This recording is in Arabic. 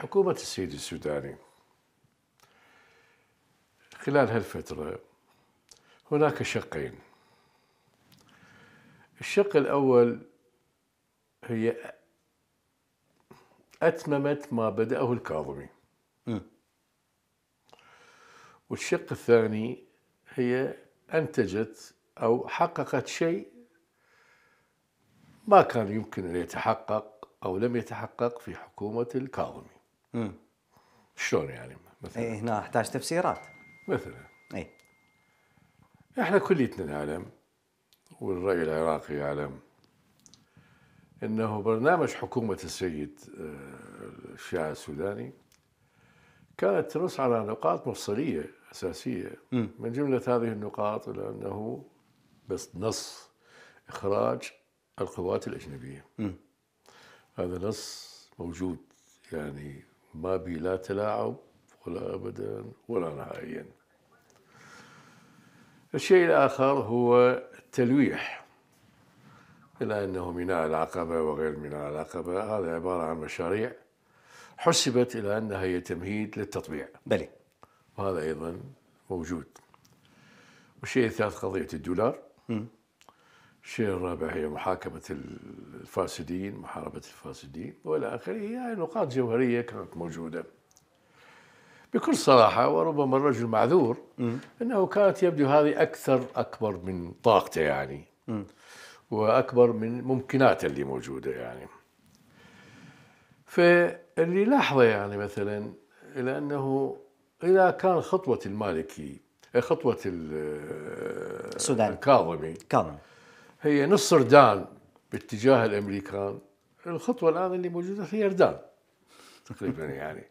حكومة السيد السوداني خلال هالفترة هناك شقين الشق الأول هي أتممت ما بدأه الكاظمي والشق الثاني هي أنتجت أو حققت شيء ما كان يمكن أن يتحقق أو لم يتحقق في حكومة الكاظمي امم شلون يعني مثلا؟ ايه هنا احتاج تفسيرات مثلا اي احنا كليتنا نعلم والرأي العراقي يعلم انه برنامج حكومة السيد آه، الشيعة السوداني كانت تنص على نقاط مفصلية أساسية مم. من جملة هذه النقاط لانه أنه بس نص إخراج القوات الأجنبية مم. هذا نص موجود يعني ما بي لا تلاعب ولا أبدا ولا نهائيا الشيء الآخر هو التلويح إلى أنه ميناء العقبة وغير ميناء العقبة هذا عبارة عن مشاريع حسبت إلى أنها هي تمهيد للتطبيع بلى وهذا أيضا موجود والشيء الثالث قضية الدولار م. الشيء الرابع هي محاكمة الفاسدين محاربة الفاسدين وإلى آخره هي نقاط جوهرية كانت موجودة بكل صراحة وربما الرجل معذور أنه كانت يبدو هذه أكثر أكبر من طاقته يعني وأكبر من ممكناته اللي موجودة يعني فاللي لاحظه يعني مثلا إلى أنه إذا كان خطوة المالكي خطوة السودان الكاظمي كاظمي هي نص ردان باتجاه الامريكان الخطوه الان اللي موجوده في يردان تقريبا يعني